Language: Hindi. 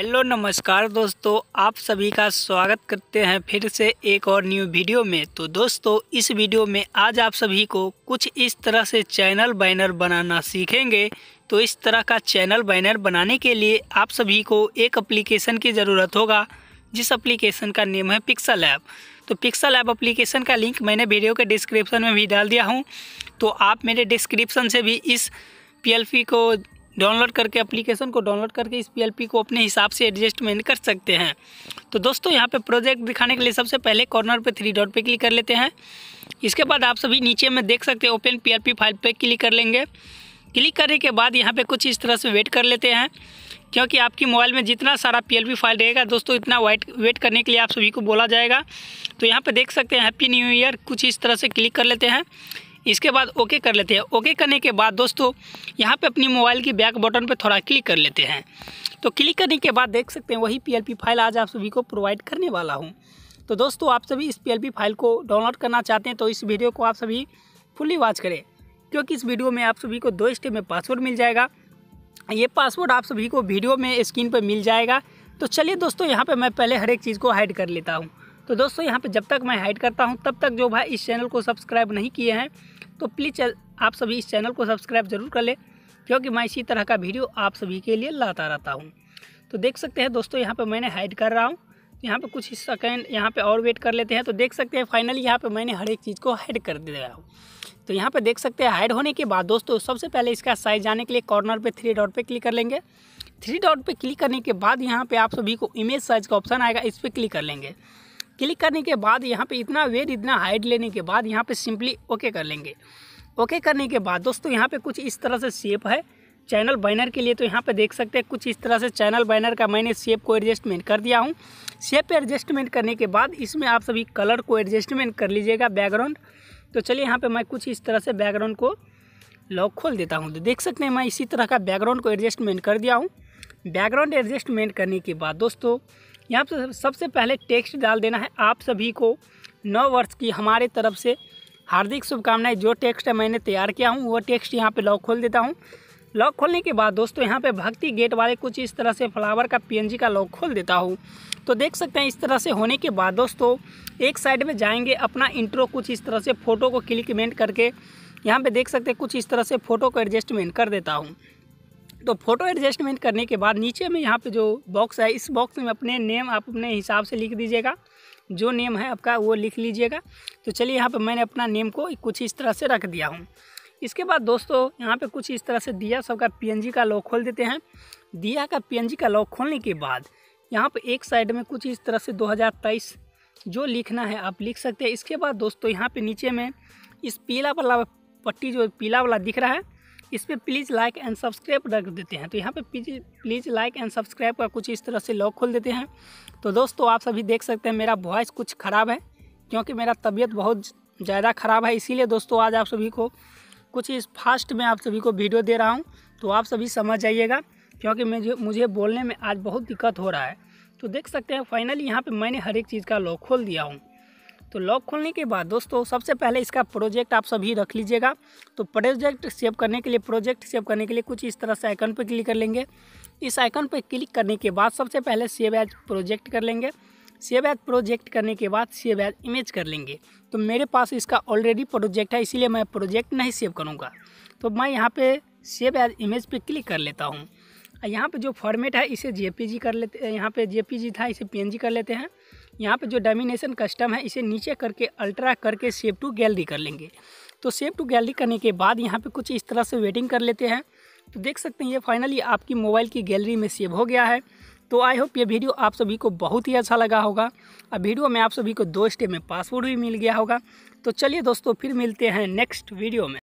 हेलो नमस्कार दोस्तों आप सभी का स्वागत करते हैं फिर से एक और न्यू वीडियो में तो दोस्तों इस वीडियो में आज आप सभी को कुछ इस तरह से चैनल बैनर बनाना सीखेंगे तो इस तरह का चैनल बैनर बनाने के लिए आप सभी को एक एप्लीकेशन की ज़रूरत होगा जिस एप्लीकेशन का नेम है पिक्सल ऐप तो पिक्सल ऐप अप्लीकेशन का लिंक मैंने वीडियो के डिस्क्रिप्शन में भी डाल दिया हूँ तो आप मेरे डिस्क्रिप्शन से भी इस पी को डाउनलोड करके एप्लीकेशन को डाउनलोड करके इस पीएलपी को अपने हिसाब से एडजस्टमेंट कर सकते हैं तो दोस्तों यहाँ पे प्रोजेक्ट दिखाने के लिए सबसे पहले कॉर्नर पे थ्री डॉट पे क्लिक कर लेते हैं इसके बाद आप सभी नीचे में देख सकते हैं ओपन पी फाइल पर क्लिक कर लेंगे क्लिक करने के बाद यहाँ पर कुछ इस तरह से वेट कर लेते हैं क्योंकि आपकी मोबाइल में जितना सारा पी फाइल रहेगा दोस्तों इतना वाइट वेट करने के लिए आप सभी को बोला जाएगा तो यहाँ पर देख सकते हैं हैप्पी न्यू ईयर कुछ इस तरह से क्लिक कर लेते हैं इसके बाद ओके कर लेते हैं ओके करने के बाद दोस्तों यहाँ पे अपनी मोबाइल की बैक बटन पे थोड़ा क्लिक कर लेते हैं तो क्लिक करने के बाद देख सकते हैं वही पी फाइल आज आप सभी को प्रोवाइड करने वाला हूँ तो दोस्तों आप सभी इस पी फाइल को डाउनलोड करना चाहते हैं तो इस वीडियो को आप सभी फुल्ली वॉच करें क्योंकि इस वीडियो में आप सभी को दो स्टेप में पासवर्ड मिल जाएगा ये पासवर्ड आप सभी को वीडियो में स्क्रीन पर मिल जाएगा तो चलिए दोस्तों यहाँ पे मैं पहले हर एक चीज़ को हाइड कर लेता हूँ तो दोस्तों यहाँ पे जब तक मैं हाइड करता हूँ तब तक जो भाई इस चैनल को सब्सक्राइब नहीं किए हैं तो प्लीज़ आप सभी इस चैनल को सब्सक्राइब जरूर कर लें क्योंकि मैं इसी तरह का वीडियो आप सभी के लिए लाता रहता हूँ तो देख सकते हैं दोस्तों यहाँ पर मैंने हाइड कर रहा हूँ यहाँ पे कुछ सेकेंड यहाँ पे और वेट कर लेते हैं तो देख सकते हैं फाइनली यहाँ पे मैंने हर एक चीज़ को हाइड कर दिया हूँ तो यहाँ पे देख सकते हैं हाइड होने के बाद दोस्तों सबसे पहले इसका साइज जाने के लिए कॉर्नर पे थ्री डॉट पे क्लिक कर लेंगे थ्री डॉट पे क्लिक करने के बाद यहाँ पे आप सभी को इमेज साइज का ऑप्शन आएगा इस पर क्लिक कर लेंगे क्लिक करने के बाद यहाँ पे इतना वेट इतना हाइट लेने के बाद यहाँ पे सिंपली ओके कर लेंगे ओके करने के बाद दोस्तों यहाँ पे कुछ इस तरह से शेप है चैनल बैनर के लिए तो यहाँ पे देख सकते हैं कुछ इस तरह से चैनल बैनर का मैंने शेप को एडजस्टमेंट कर दिया हूँ शेप एडजस्टमेंट करने के बाद इसमें आप सभी कलर को एडजस्टमेंट कर लीजिएगा बैकग्राउंड तो चलिए यहाँ पर मैं कुछ इस तरह से बैकग्राउंड को लॉक खोल देता हूँ तो देख सकते हैं मैं इसी तरह का बैकग्राउंड को एडजस्टमेंट कर दिया हूँ बैकग्राउंड एडजस्टमेंट करने के बाद दोस्तों यहाँ पर सबसे पहले टेक्स्ट डाल देना है आप सभी को नौ वर्ष की हमारे तरफ से हार्दिक शुभकामनाएं जो टेक्स्ट मैंने तैयार किया हूँ वो टेक्स्ट यहाँ पे लॉक खोल देता हूँ लॉक खोलने के बाद दोस्तों यहाँ पे भक्ति गेट वाले कुछ इस तरह से फ्लावर का पीएनजी का लॉक खोल देता हूँ तो देख सकते हैं इस तरह से होने के बाद दोस्तों एक साइड में जाएंगे अपना इंट्रो कुछ इस तरह से फ़ोटो को क्लिकमेंट करके यहाँ पे देख सकते हैं कुछ इस तरह से फ़ोटो को एडजस्टमेंट कर देता हूँ तो फ़ोटो एडजस्टमेंट करने के बाद नीचे में यहाँ पे जो बॉक्स है इस बॉक्स में अपने नेम आप अपने हिसाब से लिख दीजिएगा जो नेम है आपका वो लिख लीजिएगा तो चलिए यहाँ पे मैंने अपना नेम को कुछ इस तरह से रख दिया हूँ इसके बाद दोस्तों यहाँ पे कुछ इस तरह से दिया सबका पी का लॉक खोल देते हैं दिया का पी का लॉक खोलने के बाद यहाँ पर एक साइड में कुछ इस तरह से दो जो लिखना है आप लिख सकते हैं इसके बाद दोस्तों यहाँ पर नीचे में इस पीला वाला पट्टी जो पीला वाला दिख रहा है इस पर प्लीज़ लाइक एंड सब्सक्राइब रख देते हैं तो यहाँ पे प्लीज़ लाइक एंड सब्सक्राइब का कुछ इस तरह से लॉक खोल देते हैं तो दोस्तों आप सभी देख सकते हैं मेरा वॉइस कुछ ख़राब है क्योंकि मेरा तबीयत बहुत ज़्यादा ख़राब है इसीलिए दोस्तों आज आप सभी को कुछ इस फास्ट में आप सभी को वीडियो दे रहा हूँ तो आप सभी समझ जाइएगा क्योंकि मुझे मुझे बोलने में आज बहुत दिक्कत हो रहा है तो देख सकते हैं फाइनली यहाँ पर मैंने हर एक चीज़ का लॉक खोल दिया हूँ तो लॉक खोलने के बाद दोस्तों सबसे पहले इसका प्रोजेक्ट आप सभी रख लीजिएगा तो प्रोजेक्ट सेव करने के लिए प्रोजेक्ट सेव करने के लिए कुछ इस तरह से आइकन पर क्लिक कर लेंगे इस आइकन पर क्लिक करने के बाद सबसे पहले सेव एज प्रोजेक्ट कर लेंगे सेव एज प्रोजेक्ट करने के बाद सेव एज इमेज कर लेंगे तो मेरे पास इसका ऑलरेडी प्रोजेक्ट है इसीलिए मैं प्रोजेक्ट नहीं सेव करूँगा तो मैं यहाँ पर सेव एज इमेज पर क्लिक कर लेता हूँ यहाँ पे जो फॉर्मेट है इसे जे कर लेते हैं यहाँ पे जे था इसे पी कर लेते हैं यहाँ पे जो डोमिनेशन कस्टम है इसे नीचे करके अल्ट्रा करके सेव टू गैलरी कर लेंगे तो सेव टू गैलरी करने के बाद यहाँ पे कुछ इस तरह से वेटिंग कर लेते हैं तो देख सकते हैं ये फाइनली आपकी मोबाइल की गैलरी में सेव हो गया है तो आई होप ये वीडियो आप सभी को बहुत ही अच्छा लगा होगा अब वीडियो में आप सभी को दो स्टेप में पासवर्ड भी मिल गया होगा तो चलिए दोस्तों फिर मिलते हैं नेक्स्ट वीडियो में